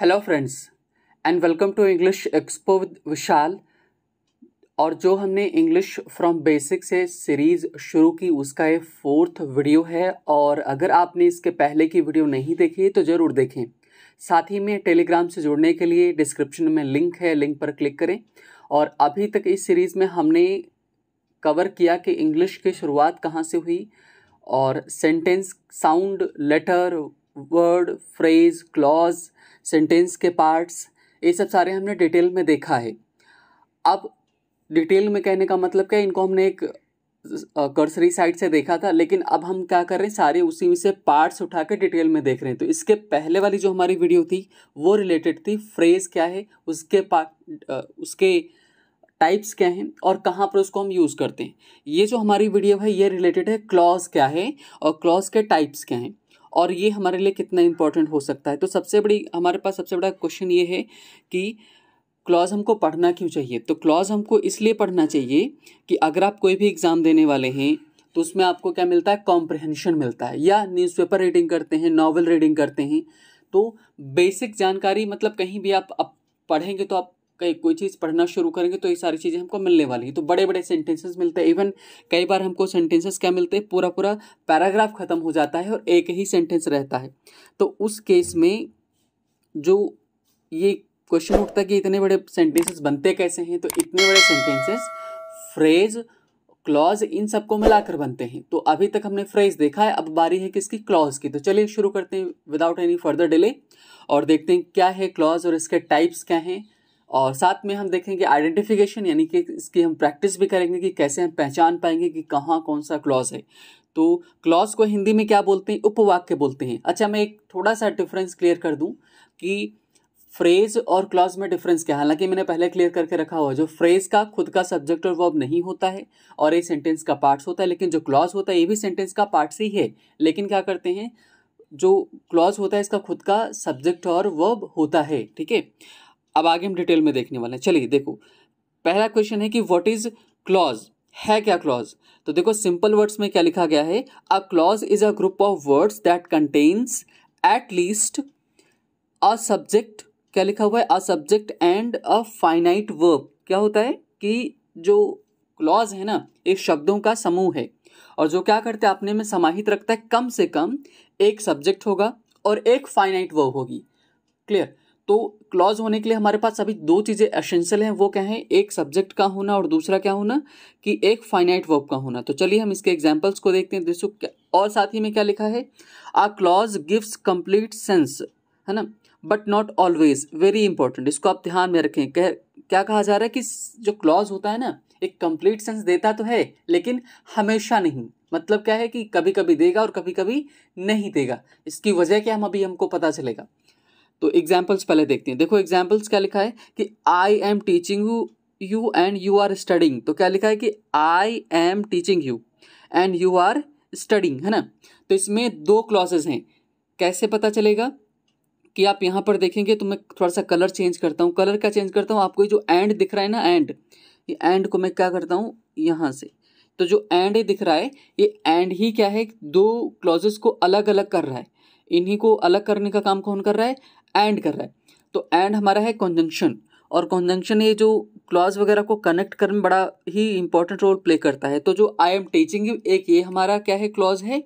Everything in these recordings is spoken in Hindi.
Hello friends and welcome to English Expo with Vishal और जो हमने इंग्लिश फ्रॉम बेसिक से सीरीज़ शुरू की उसका ये फोर्थ वीडियो है और अगर आपने इसके पहले की वीडियो नहीं देखी तो ज़रूर देखें साथ ही में टेलीग्राम से जुड़ने के लिए डिस्क्रिप्शन में लिंक है लिंक पर क्लिक करें और अभी तक इस सीरीज़ में हमने कवर किया कि इंग्लिश की शुरुआत कहाँ से हुई और sentence sound letter word phrase clause sentence के पार्ट्स ये सब सारे हमने डिटेल में देखा है अब डिटेल में कहने का मतलब क्या है इनको हमने एक कर्सरी साइड से देखा था लेकिन अब हम क्या कर रहे हैं सारे उसी में से पार्ट्स उठा के डिटेल में देख रहे हैं तो इसके पहले वाली जो हमारी वीडियो थी वो रिलेटेड थी फ्रेज क्या है उसके पार्ट उसके टाइप्स क्या हैं और कहाँ पर उसको हम यूज़ करते हैं ये जो हमारी वीडियो है ये रिलेटेड है क्लॉज क्या है और क्लॉज के टाइप्स क्या हैं और ये हमारे लिए कितना इंपॉर्टेंट हो सकता है तो सबसे बड़ी हमारे पास सबसे बड़ा क्वेश्चन ये है कि क्लॉज हमको पढ़ना क्यों चाहिए तो क्लॉज हमको इसलिए पढ़ना चाहिए कि अगर आप कोई भी एग्ज़ाम देने वाले हैं तो उसमें आपको क्या मिलता है कॉम्प्रहेंशन मिलता है या न्यूज़पेपर रीडिंग करते हैं नॉवल रीडिंग करते हैं तो बेसिक जानकारी मतलब कहीं भी आप पढ़ेंगे तो आप कई कोई चीज़ पढ़ना शुरू करेंगे तो ये सारी चीज़ें हमको मिलने वाली हैं तो बड़े बड़े सेंटेंसेस मिलते हैं इवन कई बार हमको सेंटेंसेस क्या मिलते हैं पूरा पूरा पैराग्राफ खत्म हो जाता है और एक ही सेंटेंस रहता है तो उस केस में जो ये क्वेश्चन उठता है कि इतने बड़े सेंटेंसेस बनते कैसे हैं तो इतने बड़े सेंटेंसेस फ्रेज क्लॉज इन सबको मिलाकर बनते हैं तो अभी तक हमने फ्रेज देखा है अब बारी है किसकी क्लॉज की तो चलिए शुरू करते हैं विदाउट एनी फर्दर डिले और देखते हैं क्या है क्लॉज और इसके टाइप्स क्या हैं और साथ में हम देखेंगे आइडेंटिफिकेशन यानी कि इसकी हम प्रैक्टिस भी करेंगे कि कैसे हम पहचान पाएंगे कि कहाँ कौन सा क्लॉज है तो क्लॉज को हिंदी में क्या बोलते हैं उपवाक्य बोलते हैं अच्छा मैं एक थोड़ा सा डिफरेंस क्लियर कर दूँ कि फ्रेज और क्लॉज में डिफरेंस क्या हालांकि मैंने पहले क्लियर करके रखा हुआ जो फ्रेज का खुद का सब्जेक्ट और वर्ब नहीं होता है और ये सेंटेंस का पार्ट्स होता है लेकिन जो क्लॉज होता है ये भी सेंटेंस का पार्ट्स ही है लेकिन क्या करते हैं जो क्लॉज होता है इसका खुद का सब्जेक्ट और वर्ब होता है ठीक है अब आगे हम डिटेल में देखने वाले हैं चलिए देखो पहला क्वेश्चन है कि व्हाट इज क्लॉज है क्या क्लॉज तो देखो सिंपल वर्ड्स में क्या लिखा गया है a clause is a group of words that contains at least a subject क्या लिखा हुआ है a subject and a finite verb क्या होता है कि जो क्लॉज है ना एक शब्दों का समूह है और जो क्या करते हैं अपने में समाहित रखता है कम से कम एक सब्जेक्ट होगा और एक फाइनाइट वर्ब होगी क्लियर तो क्लॉज होने के लिए हमारे पास अभी दो चीज़ें एसेंशियल हैं वो क्या है एक सब्जेक्ट का होना और दूसरा क्या होना कि एक फाइनाइट वर्ब का होना तो चलिए हम इसके एग्जाम्पल्स को देखते हैं दोस्तों और साथ ही में क्या लिखा है a clause gives complete sense है ना but not always very important इसको आप ध्यान में रखें कह क्या कहा जा रहा है कि जो क्लॉज होता है ना एक कंप्लीट सेंस देता तो है लेकिन हमेशा नहीं मतलब क्या है कि कभी कभी देगा और कभी कभी नहीं देगा इसकी वजह क्या हम अभी हमको पता चलेगा तो एग्जाम्पल्स पहले देखते हैं देखो एग्जाम्पल्स क्या लिखा है कि I am teaching you you and you are studying तो क्या लिखा है कि I am teaching you and you are studying है ना तो इसमें दो क्लॉसेज हैं कैसे पता चलेगा कि आप यहाँ पर देखेंगे तो मैं थोड़ा सा कलर चेंज करता हूँ कलर क्या चेंज करता हूँ आपको जो एंड दिख रहा है ना एंड ये एंड को मैं क्या करता हूँ यहाँ से तो जो एंड दिख रहा है ये एंड ही क्या है दो क्लॉजेस को अलग अलग कर रहा है इन्हीं को अलग करने का काम कौन कर रहा है एंड कर रहा है तो एंड हमारा है कॉन्जंक्शन और कॉन्जंक्शन ये जो क्लॉज वगैरह को कनेक्ट करने में बड़ा ही इंपॉर्टेंट रोल प्ले करता है तो जो आई एम टीचिंग यू एक ये हमारा क्या है क्लॉज है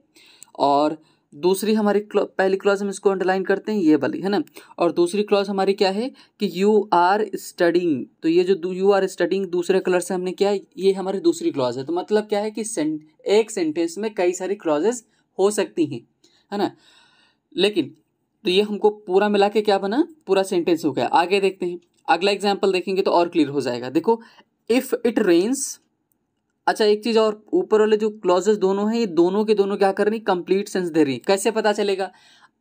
और दूसरी हमारी पहली क्लॉज हम इसको अंडरलाइन करते हैं ये वाली है ना और दूसरी क्लॉज हमारी क्या है कि यू आर स्टडिंग तो ये जो यू आर स्टडिंग दूसरे कलर से हमने किया है ये हमारी दूसरी क्लॉज है तो मतलब क्या है कि सेंट, एक सेंटेंस में कई सारी क्लॉजेज हो सकती हैं है ना लेकिन तो ये हमको पूरा मिला के क्या बना पूरा सेंटेंस हो गया आगे देखते हैं अगला एग्जाम्पल देखेंगे तो और क्लियर हो जाएगा देखो इफ़ इट रेन्स अच्छा एक चीज़ और ऊपर वाले जो क्लॉजेस दोनों हैं ये दोनों के दोनों क्या कर रही कंप्लीट सेंस दे रही कैसे पता चलेगा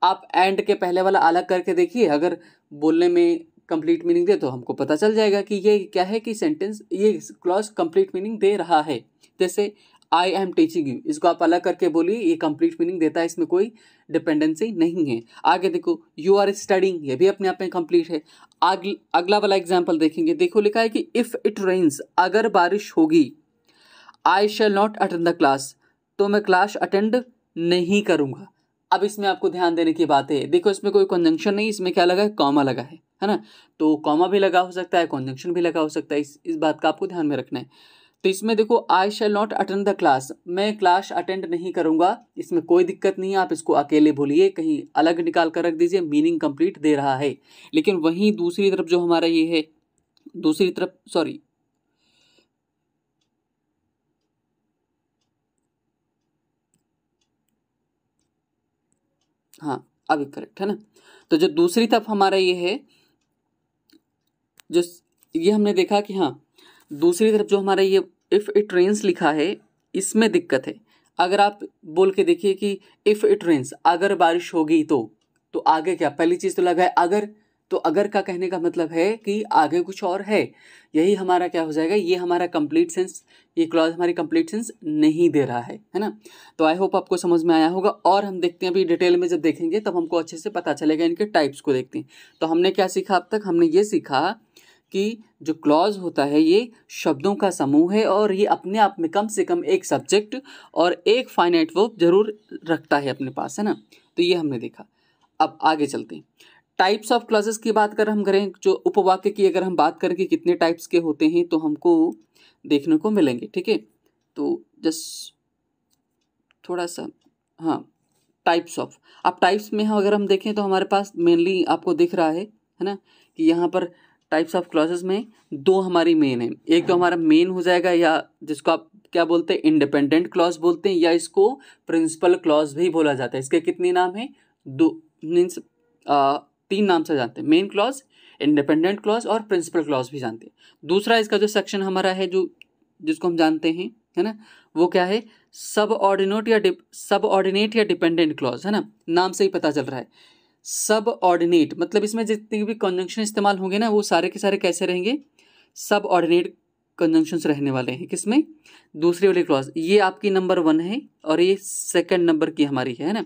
आप एंड के पहले वाला अलग करके देखिए अगर बोलने में कंप्लीट मीनिंग दे तो हमको पता चल जाएगा कि ये क्या है कि सेंटेंस ये क्लॉज कंप्लीट मीनिंग दे रहा है जैसे आई एम टीचिंग यू इसको आप अलग करके बोलिए ये कंप्लीट मीनिंग देता है इसमें कोई डिपेंडेंसी नहीं है आगे देखो यू आर स्टडिंग ये भी अपने आप में कंप्लीट है अगला अगला वाला एग्जाम्पल देखेंगे देखो लिखा है कि इफ़ इट रेन्स अगर बारिश होगी I shall not attend the class तो मैं क्लास अटेंड नहीं करूँगा अब इसमें आपको ध्यान देने की बात है देखो इसमें कोई कंजंक्शन नहीं इसमें क्या लगा है कॉमा लगा है है ना तो कॉमा भी लगा हो सकता है कंजंक्शन भी लगा हो सकता है इस इस बात का आपको ध्यान में रखना है तो इसमें देखो I shall not attend the class मैं क्लास अटेंड नहीं करूंगा इसमें कोई दिक्कत नहीं है आप इसको अकेले बोलिए कहीं अलग निकाल कर रख दीजिए मीनिंग कंप्लीट दे रहा है लेकिन वहीं दूसरी तरफ जो हमारा ये है दूसरी तरफ सॉरी हाँ अभी करेक्ट है ना तो जो दूसरी तरफ हमारा ये है जो ये हमने देखा कि हाँ दूसरी तरफ जो हमारा ये इफ़ इट रेंस लिखा है इसमें दिक्कत है अगर आप बोल के देखिए कि इफ़ इट रेंस अगर बारिश होगी तो तो आगे क्या पहली चीज़ तो लगा है अगर तो अगर का कहने का मतलब है कि आगे कुछ और है यही हमारा क्या हो जाएगा ये हमारा कंप्लीट सेंस ये क्लॉज हमारी कंप्लीट सेंस नहीं दे रहा है है ना तो आई होप आपको समझ में आया होगा और हम देखते हैं अभी डिटेल में जब देखेंगे तब हमको अच्छे से पता चलेगा इनके टाइप्स को देखते हैं तो हमने क्या सीखा अब तक हमने ये सीखा कि जो क्लॉज होता है ये शब्दों का समूह है और ये अपने आप में कम से कम एक सब्जेक्ट और एक फाइनाइट वर्ब जरूर रखता है अपने पास है ना तो ये हमने देखा अब आगे चलते हैं टाइप्स ऑफ क्लॉजेस की बात कर हम करें जो उपवाक्य की अगर हम बात करें कि कितने टाइप्स के होते हैं तो हमको देखने को मिलेंगे ठीक है तो जस्ट थोड़ा सा हाँ टाइप्स ऑफ अब टाइप्स में अगर हम देखें तो हमारे पास मेनली आपको दिख रहा है है ना कि यहाँ पर टाइप्स ऑफ क्लॉजेज में दो हमारी मेन है एक तो हमारा मेन हो जाएगा या जिसको आप क्या बोलते हैं इंडिपेंडेंट क्लॉज बोलते हैं या इसको प्रिंसिपल क्लॉज भी बोला जाता है इसके कितने नाम हैं दो मीन्स तीन नाम से जानते हैं मेन क्लॉज इंडिपेंडेंट क्लॉज और प्रिंसिपल क्लॉज भी जानते हैं दूसरा इसका जो सेक्शन हमारा है जो जिसको हम जानते हैं है ना वो क्या है सब ऑर्डिनेट या सब ऑर्डिनेट या डिपेंडेंट क्लॉज है ना नाम से ही पता चल रहा है सब ऑर्डिनेट मतलब इसमें जितने भी कॉन्जंक्शन इस्तेमाल होंगे ना वो सारे के सारे कैसे रहेंगे सब ऑर्डिनेट कन्जंक्शंस रहने वाले हैं किसमें दूसरे वाले क्लॉज ये आपकी नंबर वन है और ये सेकंड नंबर की हमारी है ना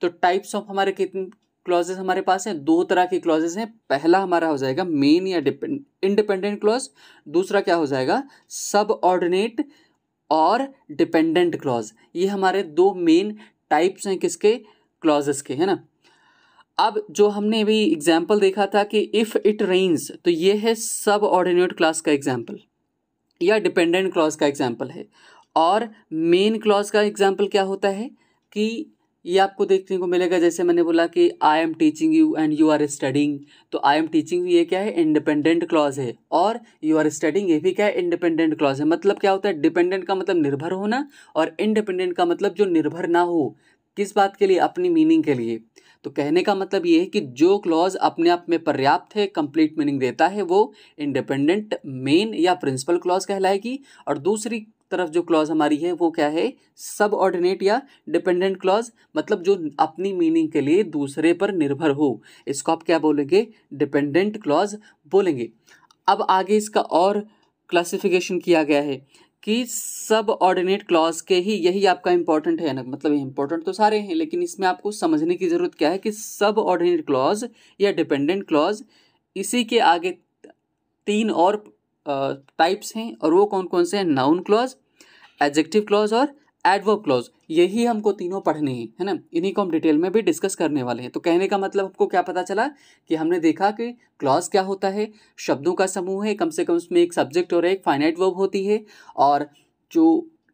तो टाइप्स ऑफ हमारे कितने क्लॉजेस हमारे पास हैं दो तरह के क्लॉजेज हैं पहला हमारा हो जाएगा मेन या इंडिपेंडेंट क्लॉज दूसरा क्या हो जाएगा सब ऑर्डिनेट और डिपेंडेंट क्लॉज ये हमारे दो मेन टाइप्स हैं किसके क्लॉजेस के है ना अब जो हमने अभी एग्जाम्पल देखा था कि इफ़ इट रेन्स तो ये है सब ऑर्डिनेट क्लास का एग्जाम्पल या डिपेंडेंट क्लॉज का एग्जाम्पल है और मेन क्लॉज का एग्जाम्पल क्या होता है कि ये आपको देखने को मिलेगा जैसे मैंने बोला कि I am teaching you and you are studying तो आई एम टीचिंग ये क्या है इंडिपेंडेंट क्लॉज है और यू आर स्टडिंग ये भी क्या है इंडिपेंडेंट क्लॉज है मतलब क्या होता है डिपेंडेंट का मतलब निर्भर होना और इंडिपेंडेंट का मतलब जो निर्भर ना हो किस बात के लिए अपनी मीनिंग के लिए तो कहने का मतलब ये है कि जो क्लॉज अपने आप में पर्याप्त है कंप्लीट मीनिंग देता है वो इंडिपेंडेंट मेन या प्रिंसिपल क्लॉज कहलाएगी और दूसरी तरफ जो क्लॉज हमारी है वो क्या है सब ऑर्डिनेट या डिपेंडेंट क्लॉज मतलब जो अपनी मीनिंग के लिए दूसरे पर निर्भर हो इसको आप क्या बोलेंगे डिपेंडेंट क्लॉज बोलेंगे अब आगे इसका और क्लासिफिकेशन किया गया है कि सब ऑर्डिनेट क्लॉज के ही यही आपका इंपॉर्टेंट है ना मतलब इंपॉर्टेंट तो सारे हैं लेकिन इसमें आपको समझने की ज़रूरत क्या है कि सब ऑर्डिनेट क्लॉज या डिपेंडेंट क्लॉज इसी के आगे तीन और टाइप्स हैं और वो कौन कौन से हैं नाउन क्लॉज एडजेक्टिव क्लॉज और एडवर्ब क्लॉज यही हमको तीनों पढ़ने हैं है ना इन्हीं को हम डिटेल में भी डिस्कस करने वाले हैं तो कहने का मतलब आपको क्या पता चला कि हमने देखा कि क्लॉज क्या होता है शब्दों का समूह है कम से कम उसमें एक सब्जेक्ट और एक फाइनाइट वर्ब होती है और जो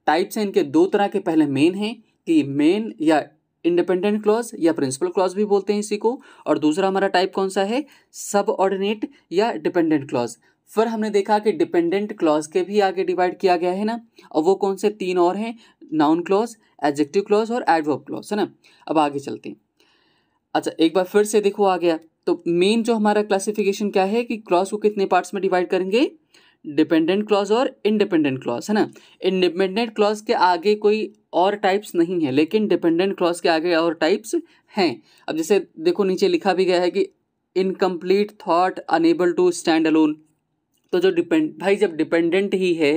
टाइप्स हैं इनके दो तरह के पहले मेन हैं कि मेन या इंडिपेंडेंट क्लॉज या प्रिंसिपल क्लॉज भी बोलते हैं इसी को और दूसरा हमारा टाइप कौन सा है सब ऑर्डिनेट या डिपेंडेंट क्लॉज फिर हमने देखा कि डिपेंडेंट क्लॉज के भी आगे डिवाइड किया गया है ना और वो कौन से तीन और हैं नाउन क्लॉज एडजेक्टिव क्लॉज और एडवर्ब क्लॉज है ना अब आगे चलते हैं अच्छा एक बार फिर से देखो आ गया तो मेन जो हमारा क्लासिफिकेशन क्या है कि क्लॉज को कितने पार्ट्स में डिवाइड करेंगे डिपेंडेंट क्लॉज और इंडिपेंडेंट क्लॉज है ना इंडिपेंडेंट क्लॉज के आगे कोई और टाइप्स नहीं है लेकिन डिपेंडेंट क्लॉज के आगे और टाइप्स हैं अब जैसे देखो नीचे लिखा भी गया है कि incomplete thought unable to stand alone तो जो डिपेंड भाई जब डिपेंडेंट ही है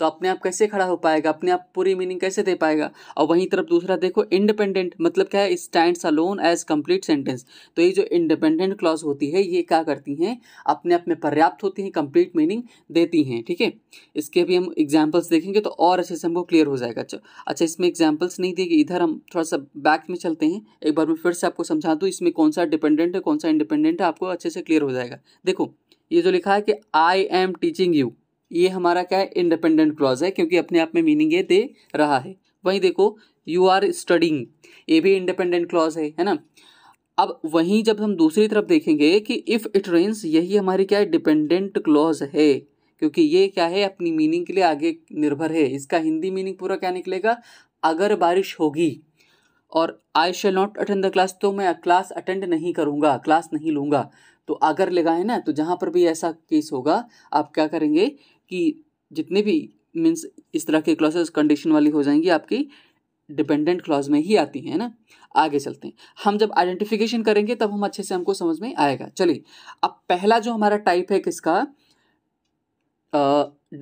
तो अपने आप कैसे खड़ा हो पाएगा अपने आप पूरी मीनिंग कैसे दे पाएगा और वहीं तरफ दूसरा देखो इंडिपेंडेंट मतलब क्या है stand alone as complete sentence तो ये जो इंडिपेंडेंट क्लॉज होती है ये क्या करती हैं अपने आप में पर्याप्त होती हैं कंप्लीट मीनिंग देती हैं ठीक है थीके? इसके भी हम एग्जाम्पल्स देखेंगे तो और अच्छे से हमको क्लियर हो जाएगा अच्छा अच्छा इसमें एग्जाम्पल्स नहीं देगी इधर हम थोड़ा सा बैक में चलते हैं एक बार मैं फिर से आपको समझा दूँ इसमें कौन सा डिपेंडेंट है कौन सा इंडिपेंडेंट है आपको अच्छे से क्लियर हो जाएगा देखो ये जो लिखा है कि आई एम टीचिंग यू ये हमारा क्या है इंडिपेंडेंट क्लॉज है क्योंकि अपने आप में मीनिंग ये दे रहा है वहीं देखो यू आर स्टडिंग ये भी इंडिपेंडेंट क्लॉज है है ना अब वहीं जब हम दूसरी तरफ देखेंगे कि इफ़ इट रेन्स यही हमारी क्या है डिपेंडेंट क्लॉज है क्योंकि ये क्या है अपनी मीनिंग के लिए आगे निर्भर है इसका हिंदी मीनिंग पूरा क्या निकलेगा अगर बारिश होगी और I shall not attend the class तो मैं क्लास अटेंड नहीं करूँगा क्लास नहीं लूँगा तो अगर लगाए ना तो जहाँ पर भी ऐसा केस होगा आप क्या करेंगे कि जितने भी मीन्स इस तरह के क्लॉसेज कंडीशन वाली हो जाएंगी आपकी डिपेंडेंट क्लॉज में ही आती हैं ना आगे चलते हैं हम जब आइडेंटिफिकेशन करेंगे तब हम अच्छे से हमको समझ में आएगा चलिए अब पहला जो हमारा टाइप है किसका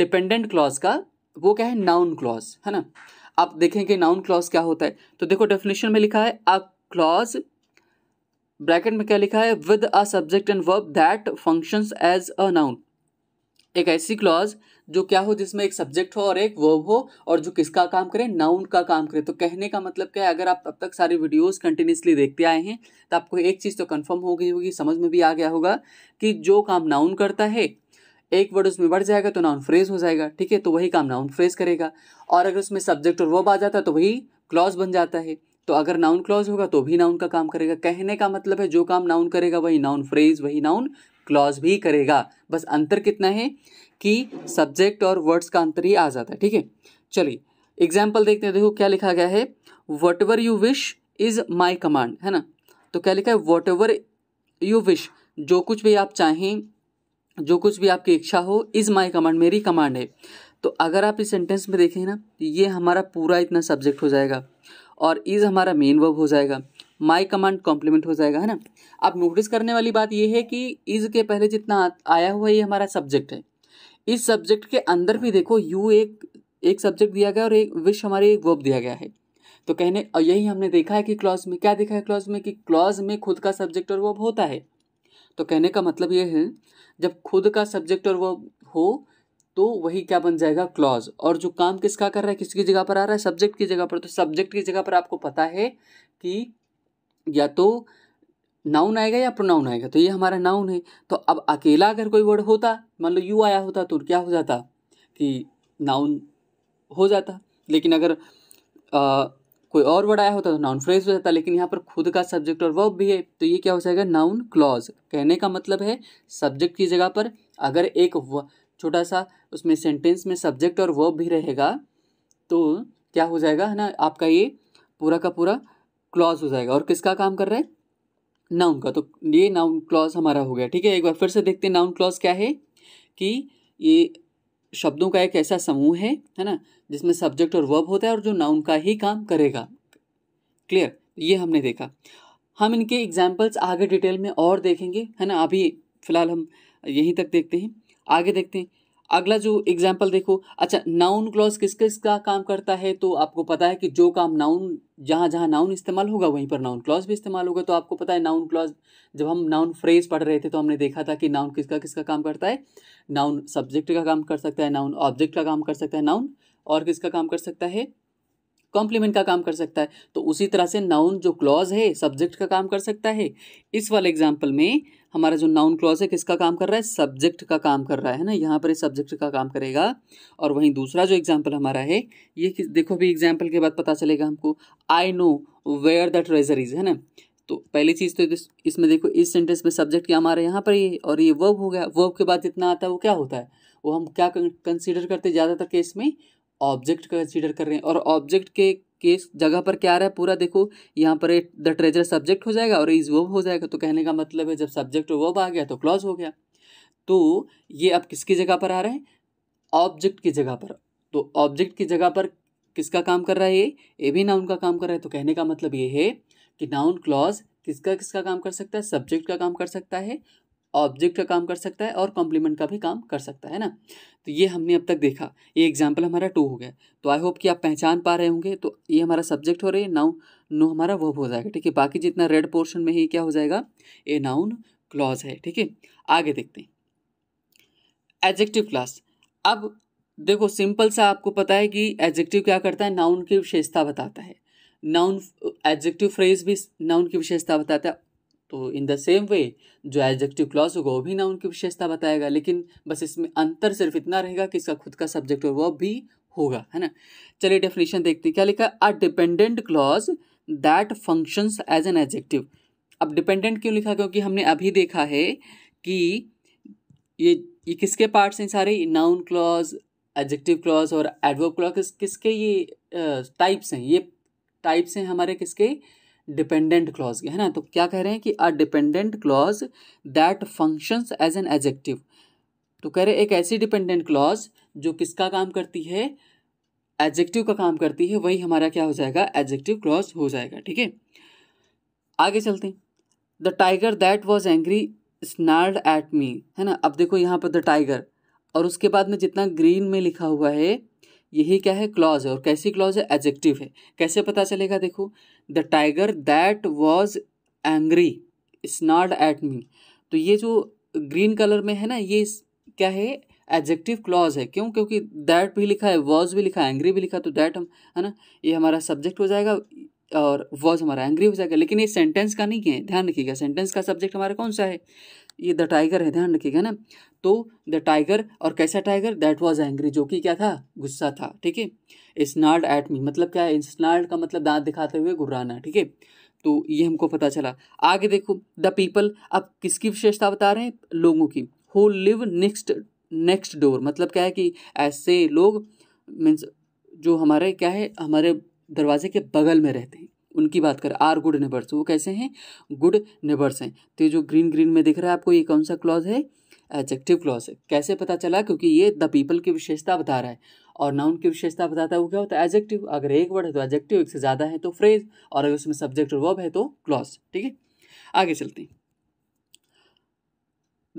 डिपेंडेंट क्लॉज का वो क्या है नाउन क्लॉज है ना आप देखेंगे नाउन क्लॉज क्या होता है तो देखो डेफिनेशन में लिखा है अ क्लॉज ब्रैकेट में क्या लिखा है with a subject and verb that functions as a noun एक ऐसी क्लॉज जो क्या हो जिसमें एक सब्जेक्ट हो और एक वर्ब हो और जो किसका काम करे नाउन का काम करे तो कहने का मतलब क्या है अगर आप अब तक सारी वीडियोस कंटिन्यूसली देखते आए हैं तो आपको एक चीज़ तो कंफर्म हो गई होगी समझ में भी आ गया होगा कि जो काम नाउन करता है एक वर्ड उसमें बढ़ जाएगा तो नाउन फ्रेज हो जाएगा ठीक है तो वही काम नाउन फ्रेज करेगा और अगर उसमें सब्जेक्ट और वर्ब आ जाता है तो वही क्लॉज बन जाता है तो अगर नाउन क्लॉज होगा तो भी नाउन का काम करेगा कहने का मतलब है जो काम नाउन करेगा वही नाउन फ्रेज वही नाउन क्लॉज भी करेगा बस अंतर कितना है कि सब्जेक्ट और वर्ड्स का अंतर ही आ जाता है ठीक है चलिए एग्जाम्पल देखते हैं देखो क्या लिखा गया है whatever you wish is my command है ना तो क्या लिखा है वट एवर यू विश जो कुछ भी आप चाहें जो कुछ भी आपकी इच्छा हो इज़ माई कमांड मेरी कमांड है तो अगर आप इस सेंटेंस में देखें ना ये हमारा पूरा इतना सब्जेक्ट हो जाएगा और इज़ हमारा मेन वर्ब हो जाएगा माई कमांड कॉम्प्लीमेंट हो जाएगा है ना अब नोटिस करने वाली बात यह है कि इज़ के पहले जितना आया हुआ ये हमारा सब्जेक्ट है इस सब्जेक्ट के अंदर भी देखो यू एक एक सब्जेक्ट दिया गया और एक विश हमारे एक वर्ब दिया गया है तो कहने और यही हमने देखा है कि क्लॉज में क्या देखा है क्लॉज में कि क्लॉज में खुद का सब्जेक्ट और वर्ब होता है तो कहने का मतलब ये है जब खुद का सब्जेक्ट और वर्ब हो तो वही क्या बन जाएगा क्लॉज और जो काम किसका कर रहा है किसकी जगह पर आ रहा है सब्जेक्ट की जगह पर तो सब्जेक्ट की जगह पर आपको पता है कि या तो नाउन आएगा या प्रोनाउन आएगा तो ये हमारा नाउन है तो अब अकेला अगर कोई वर्ड होता मान लो यू आया होता तो क्या हो जाता कि नाउन हो जाता लेकिन अगर आ, कोई और वर्ड आया होता तो नाउन फ्रेज हो जाता लेकिन यहाँ पर खुद का सब्जेक्ट और वर्ब भी है तो ये क्या हो जाएगा नाउन क्लॉज कहने का मतलब है सब्जेक्ट की जगह पर अगर एक छोटा सा उसमें सेंटेंस में सब्जेक्ट और वर्ब भी रहेगा तो क्या हो जाएगा है ना आपका ये पूरा का पूरा क्लॉज हो जाएगा और किसका काम कर रहा है नाउन का तो ये नाउन क्लॉज हमारा हो गया ठीक है एक बार फिर से देखते हैं नाउन क्लॉज क्या है कि ये शब्दों का एक ऐसा समूह है है ना जिसमें सब्जेक्ट और वर्ब होता है और जो नाउन का ही काम करेगा क्लियर ये हमने देखा हम इनके एग्जाम्पल्स आगे डिटेल में और देखेंगे है ना अभी फ़िलहाल हम यहीं तक देखते हैं आगे देखते हैं अगला जो एग्जाम्पल देखो अच्छा नाउन क्लॉज किस किस का काम करता है तो आपको पता है कि जो काम नाउन जहाँ जहाँ नाउन इस्तेमाल होगा वहीं पर नाउन क्लॉज भी इस्तेमाल होगा तो आपको पता है नाउन क्लॉज जब हम नाउन फ्रेज पढ़ रहे थे तो हमने देखा था कि नाउन किसका किसका काम करता है नाउन सब्जेक्ट का काम कर सकता है नाउन ऑब्जेक्ट का काम कर सकता है नाउन और किसका काम कर सकता है कॉम्प्लीमेंट का काम कर सकता है तो उसी तरह से नाउन जो क्लॉज है सब्जेक्ट का काम कर सकता है इस वाले एग्जाम्पल में हमारा जो नाउन क्लॉज है किसका काम कर रहा है सब्जेक्ट का काम कर रहा है ना यहाँ पर सब्जेक्ट का काम करेगा और वहीं दूसरा जो एग्जाम्पल हमारा है ये देखो भी एग्जाम्पल के बाद पता चलेगा हमको I know where the treasure is है ना तो पहली चीज़ तो इसमें देखो इस सेंटेंस में सब्जेक्ट क्या हमारा यहाँ पर ये और ये वर्ब हो गया वर्ब के बाद जितना आता है वो क्या होता है वो हम क्या कंसिडर करते हैं ज़्यादातर केस में ऑब्जेक्ट कंसिडर कर रहे हैं और ऑब्जेक्ट के केस जगह पर क्या आ रहा है पूरा देखो यहाँ पर द ट्रेजर सब्जेक्ट हो जाएगा और इज वर्ब हो जाएगा तो कहने का मतलब है जब सब्जेक्ट वर्ब आ गया तो क्लॉज हो गया तो ये अब किसकी जगह पर आ रहे हैं ऑब्जेक्ट की जगह पर तो ऑब्जेक्ट की जगह पर किसका काम कर रहा है ये ए भी नाउन का काम कर रहा है तो कहने का मतलब ये है कि नाउन क्लॉज किसका किसका काम कर सकता है सब्जेक्ट का काम कर सकता है ऑब्जेक्ट का काम कर सकता है और कॉम्प्लीमेंट का भी काम कर सकता है ना तो ये हमने अब तक देखा ये एग्जाम्पल हमारा टू हो गया तो आई होप कि आप पहचान पा रहे होंगे तो ये हमारा सब्जेक्ट हो रही है नाउन नो हमारा वर्ब हो जाएगा ठीक है बाकी जितना रेड पोर्शन में ही क्या हो जाएगा ये नाउन क्लॉज है ठीक है आगे देखते हैं एडजेक्टिव क्लास अब देखो सिंपल सा आपको पता है कि एडजेक्टिव क्या करता है नाउन की विशेषता बताता है नाउन एडजेक्टिव फ्रेज भी नाउन की विशेषता बताता है तो इन द सेम वे जो एडजेक्टिव क्लॉज होगा वो भी नाउन की विशेषता बताएगा लेकिन बस इसमें अंतर सिर्फ इतना रहेगा कि इसका खुद का सब्जेक्ट और वर्ब भी होगा है ना चलिए डेफिनेशन देखते हैं क्या लिखा a dependent clause that functions as an adjective अब डिपेंडेंट क्यों लिखा क्योंकि हमने अभी देखा है कि ये ये किसके पार्ट्स हैं सारे नाउन क्लॉज एडजेक्टिव क्लॉज और एडवर्ब क्लॉज किसके ये टाइप्स हैं ये टाइप्स हैं हमारे किसके डिपेंडेंट क्लॉज के है ना तो क्या कह रहे हैं कि a dependent clause that functions as an adjective तो कह रहे एक ऐसी डिपेंडेंट क्लॉज जो किसका काम करती है एजेक्टिव का काम करती है वही हमारा क्या हो जाएगा एजेक्टिव क्लॉज हो जाएगा ठीक है आगे चलते हैं the tiger that was angry snarled at me है ना अब देखो यहाँ पर द टाइगर और उसके बाद में जितना ग्रीन में लिखा हुआ है यही क्या है क्लॉज है और कैसी क्लॉज है एजेक्टिव है कैसे पता चलेगा देखो the tiger that was angry snarled at me तो ये जो ग्रीन कलर में है ना ये क्या है एडजेक्टिव क्लॉज है क्यों क्योंकि दैट भी लिखा है वॉज भी लिखा है एंग्री भी लिखा तो दैट हम है ना ये हमारा सब्जेक्ट हो जाएगा और वॉज हमारा एंग्री हो जाएगा लेकिन ये सेंटेंस का नहीं है ध्यान रखिएगा सेंटेंस का सब्जेक्ट हमारा कौन सा है ये द टाइगर है ध्यान रखिएगा ना तो द टाइगर और कैसा टाइगर दैट वॉज एंग्री जो कि क्या था गुस्सा था ठीक है स्नार्ड एट मी मतलब क्या है इस्नाल्ड का मतलब दांत दिखाते हुए गुर्राना ठीक है तो ये हमको पता चला आगे देखो द पीपल अब किसकी विशेषता बता रहे हैं लोगों की who live next next door मतलब क्या है कि ऐसे लोग मीन्स जो हमारे क्या है हमारे दरवाजे के बगल में रहते हैं उनकी बात करें आर गुड नेबर्स वो कैसे हैं गुड नेबर्स हैं तो ये जो ग्रीन ग्रीन में दिख रहा है आपको ये कौन सा क्लॉज है एडजेक्टिव क्लॉज है कैसे पता चला क्योंकि ये द पीपल की विशेषता बता रहा है और नाउन की विशेषता बताता है वो क्या होता है एडजेक्टिव अगर एक वर्ड है तो एडजेक्टिव एक से ज़्यादा है तो फ्रेज और अगर उसमें सब्जेक्ट और वर्ब है तो क्लॉज ठीक है आगे चलते हैं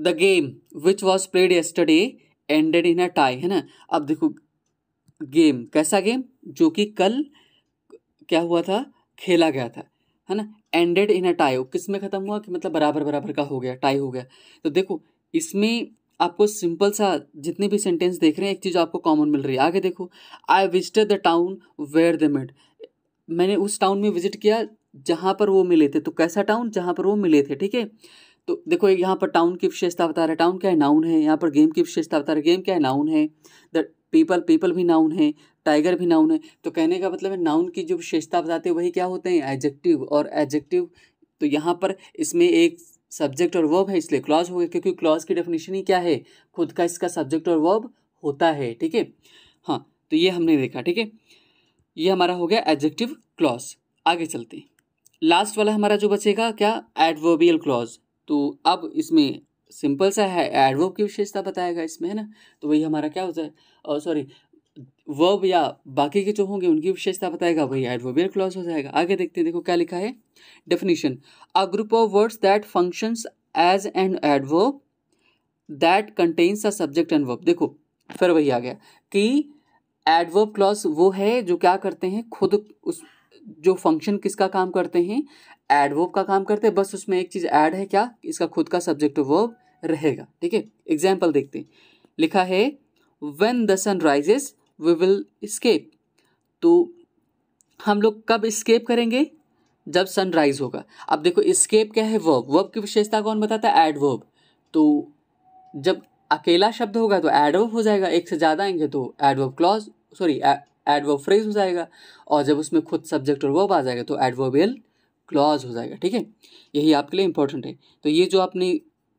the game which was played yesterday ended in a tie है ना अब देखो गेम कैसा गेम जो कि कल क्या हुआ था खेला गया था है ना एंडेड इन अ टाई किस में ख़त्म हुआ कि मतलब बराबर बराबर का हो गया टाई हो गया तो देखो इसमें आपको सिंपल सा जितने भी सेंटेंस देख रहे हैं एक चीज़ आपको कॉमन मिल रही है आगे देखो I visited the town where the maid मैंने उस टाउन में विजिट किया जहाँ पर वो मिले थे तो कैसा टाउन जहाँ पर वो मिले थे ठीक है तो देखो यहाँ पर टाउन की विशेषता बता रहा है टाउन क्या है नाउन है यहाँ पर गेम की विशेषता बता रहा है गेम क्या है नाउन है द पीपल पीपल भी नाउन है टाइगर भी नाउन है तो कहने का मतलब है नाउन की जो विशेषता बताते हैं वही क्या होते हैं एडजेक्टिव और एडजेक्टिव तो यहाँ पर इसमें एक सब्जेक्ट और वर्ब है इसलिए क्लॉज हो गया क्योंकि क्लॉज की डेफिनेशन ही क्या है खुद का इसका सब्जेक्ट और वर्ब होता है ठीक है हाँ तो ये हमने देखा ठीक है ये हमारा हो गया एडजेक्टिव क्लॉज आगे चलते लास्ट वाला हमारा जो बचेगा क्या एडवर्बियल क्लॉज तो अब इसमें सिंपल सा है एडवर्ब की विशेषता बताया गया इसमें है ना तो वही हमारा क्या होता है सॉरी वर्ब या बाकी के जो होंगे उनकी विशेषता बताएगा वही एडवर्बियल क्लॉज हो जाएगा आगे देखते हैं देखो क्या लिखा है definition a group of words that functions as an adverb that contains a subject and verb देखो फिर वही आ गया कि एडवर्ब क्लॉज वो है जो क्या करते हैं खुद उस जो फंक्शन किसका काम करते हैं एड वर्ब का काम करते हैं बस उसमें एक चीज़ ऐड है क्या इसका खुद का सब्जेक्ट वर्ब रहेगा ठीक है एग्जाम्पल देखते हैं लिखा है when the sun rises we will escape तो हम लोग कब स्केप करेंगे जब सनराइज होगा अब देखो स्केप क्या है वर्ब वर्ब की विशेषता कौन बताता है एड वर्ब तो जब अकेला शब्द होगा तो एड वर्ब हो जाएगा एक से ज़्यादा आएंगे तो adverb clause sorry adverb phrase हो जाएगा और जब उसमें खुद सब्जेक्ट और वर्ब आ जाएगा तो एड वर्ब एल क्लॉज हो जाएगा ठीक है यही आपके लिए इंपॉर्टेंट है तो ये जो आपने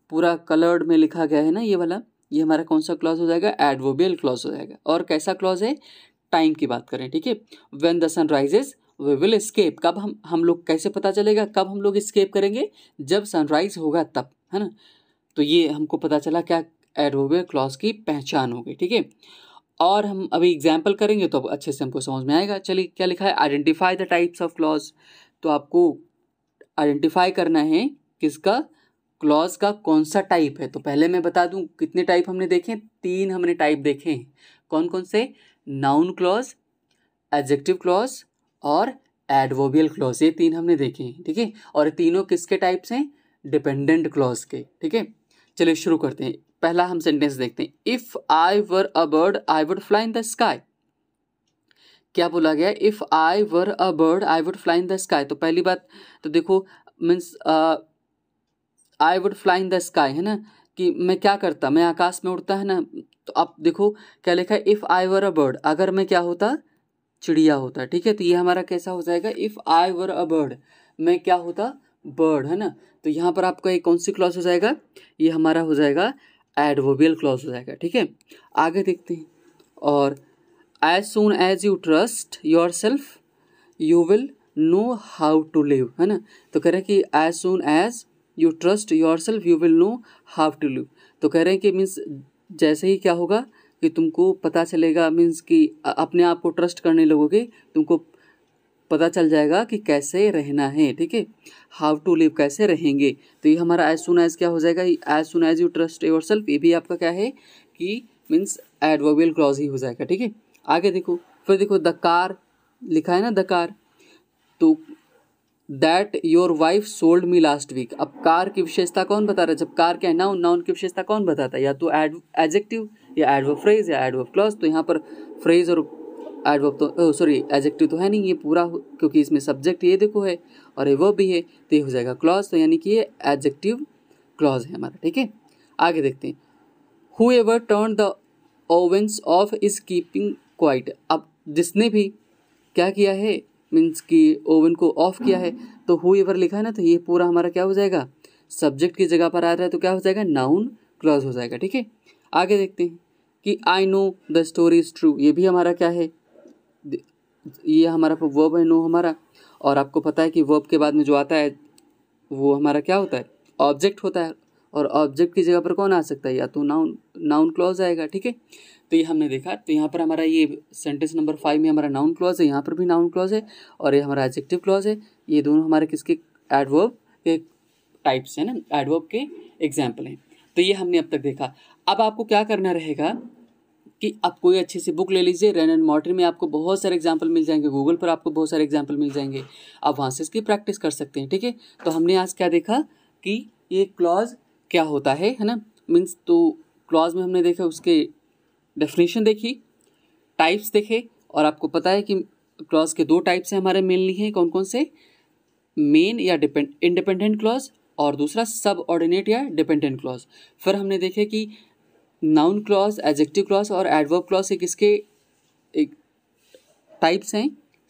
पूरा कलर्ड में लिखा गया है ना ये वाला ये हमारा कौन सा क्लॉज हो जाएगा एडवोबियल क्लॉज हो जाएगा और कैसा क्लॉज है टाइम की बात करें ठीक है when the sun rises we will escape कब हम हम लोग कैसे पता चलेगा कब हम लोग स्केप करेंगे जब सनराइज होगा तब है ना तो ये हमको पता चला क्या एडवोबियल क्लॉज की पहचान हो गई ठीक है और हम अभी एग्जाम्पल करेंगे तो अच्छे से हमको समझ में आएगा चलिए क्या लिखा है identify the types of clause तो आपको आइडेंटिफाई करना है किसका क्लॉज का कौन सा टाइप है तो पहले मैं बता दूं कितने टाइप हमने देखे तीन हमने टाइप देखे हैं कौन कौन से नाउन क्लॉज एडजेक्टिव क्लॉज और एडवोबियल क्लॉज ये तीन हमने देखे हैं ठीक है और तीनों किसके टाइप्स हैं डिपेंडेंट क्लॉज के ठीक है चलिए शुरू करते हैं पहला हम सेंटेंस देखते हैं if I were a bird I would fly in the sky क्या बोला गया if I were a bird I would fly in the sky तो पहली बात तो देखो means I would fly in the sky है ना कि मैं क्या करता मैं आकाश में उड़ता है ना तो आप देखो क्या लिखा है if I were a bird अगर मैं क्या होता चिड़िया होता ठीक है तो ये हमारा कैसा हो जाएगा if I were a bird मैं क्या होता बर्ड है ना तो यहाँ पर आपका ये कौन सी क्लॉज हो जाएगा ये हमारा हो जाएगा एडवोबियल क्लॉज हो जाएगा ठीक है आगे देखते हैं और as soon as you trust yourself you will know how to live है ना तो कह रहे हैं कि as soon as you trust yourself you will know how to live तो कह रहे हैं कि मीन्स जैसे ही क्या होगा कि तुमको पता चलेगा मीन्स कि अपने आप को ट्रस्ट करने लगोगे तुमको पता चल जाएगा कि कैसे रहना है ठीक है हाउ टू लिव कैसे रहेंगे तो ये हमारा एज सुन एज क्या हो जाएगा as soon as you trust yourself ये भी आपका क्या है कि मीन्स एडवोबियल क्लॉज ही हो जाएगा ठीक है आगे देखो फिर देखो द कार लिखा है ना द कार तो that your wife sold me last week अब कार की विशेषता कौन बता रहा है जब कार क्या है नाउन नाउन की विशेषता कौन बताता है या तो एड एजेक्टिव या एडवर्ब फ्रेज या एडवर्ब क्लॉज तो यहाँ पर फ्रेज और एडवर्ब तो सॉरी एजेक्टिव तो है नहीं ये पूरा क्योंकि इसमें सब्जेक्ट ये देखो है और ये वर्ब भी है तो ये हो जाएगा क्लॉज तो यानी कि ये एजेक्टिव क्लॉज है हमारा ठीक है आगे देखते हैं whoever turn the ovens off is keeping quiet अब जिसने भी क्या किया है मीन्स कि ओवन को ऑफ किया है तो हु एवर लिखा है ना तो ये पूरा हमारा क्या हो जाएगा सब्जेक्ट की जगह पर आ रहा है तो क्या हो जाएगा नाउन क्लॉज हो जाएगा ठीक है आगे देखते हैं कि I know the story is true ये भी हमारा क्या है ये हमारा वर्ब है नो हमारा और आपको पता है कि वर्ब के बाद में जो आता है वो हमारा क्या होता है ऑब्जेक्ट होता है और ऑब्जेक्ट की जगह पर कौन आ सकता है या तो नाउन नाउन क्लॉज आएगा ठीक है तो ये हमने देखा तो यहाँ पर हमारा ये सेंटेंस नंबर फाइव में हमारा नाउन क्लॉज है यहाँ पर भी नाउन क्लॉज है और ये हमारा एडजेक्टिव क्लॉज है ये दोनों हमारे किसके एडवर्ब के टाइप्स हैं ना एडवर्ब के एग्जाम्पल हैं तो ये हमने अब तक देखा अब आपको क्या करना रहेगा कि आप कोई अच्छे से बुक ले लीजिए रेन एंड मॉटर में आपको बहुत सारे एग्जाम्पल मिल जाएंगे गूगल पर आपको बहुत सारे एग्जाम्पल मिल जाएंगे आप वहाँ से इसकी प्रैक्टिस कर सकते हैं ठीक है तो हमने आज क्या देखा कि ये क्लॉज क्या होता है है ना मीन्स तो क्लॉज में हमने देखा उसके डेफिनेशन देखी टाइप्स देखे और आपको पता है कि क्लॉज के दो टाइप्स हैं हमारे मेनली हैं कौन कौन से मेन या डिपेंड इंडिपेंडेंट क्लॉज और दूसरा सब ऑर्डिनेट या डिपेंडेंट क्लॉज फिर हमने देखे कि नाउन क्लॉज एजेक्टिव क्लॉज और एडवर्ब क्लॉज एक इसके एक टाइप्स हैं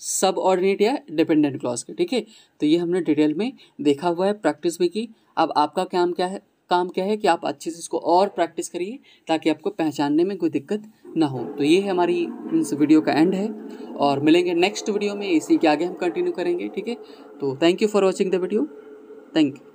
सब ऑर्डिनेट या डिपेंडेंट क्लॉज के ठीक है तो ये हमने डिटेल में देखा हुआ है प्रैक्टिस भी की अब आपका काम क्या है काम क्या है कि आप अच्छे से इसको और प्रैक्टिस करिए ताकि आपको पहचानने में कोई दिक्कत ना हो तो ये है हमारी इस वीडियो का एंड है और मिलेंगे नेक्स्ट वीडियो में इसी के आगे हम कंटिन्यू करेंगे ठीक है तो thank you for watching the video thank you